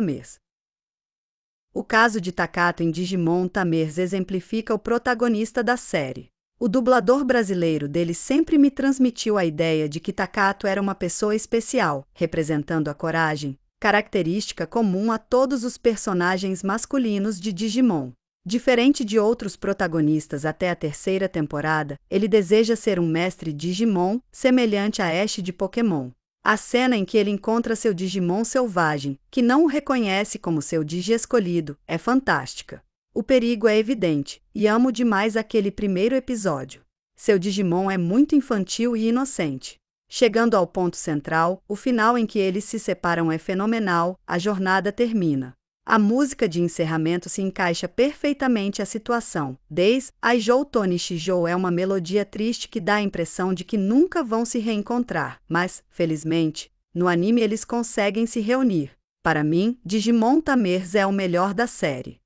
Tamers. O caso de Takato em Digimon Tamers exemplifica o protagonista da série. O dublador brasileiro dele sempre me transmitiu a ideia de que Takato era uma pessoa especial, representando a coragem, característica comum a todos os personagens masculinos de Digimon. Diferente de outros protagonistas até a terceira temporada, ele deseja ser um mestre Digimon, semelhante a Ash de Pokémon. A cena em que ele encontra seu Digimon selvagem, que não o reconhece como seu Digi escolhido, é fantástica. O perigo é evidente, e amo demais aquele primeiro episódio. Seu Digimon é muito infantil e inocente. Chegando ao ponto central, o final em que eles se separam é fenomenal, a jornada termina. A música de encerramento se encaixa perfeitamente à situação. Desde Aijou Tony Shijou é uma melodia triste que dá a impressão de que nunca vão se reencontrar, mas, felizmente, no anime eles conseguem se reunir. Para mim, Digimon Tamers é o melhor da série.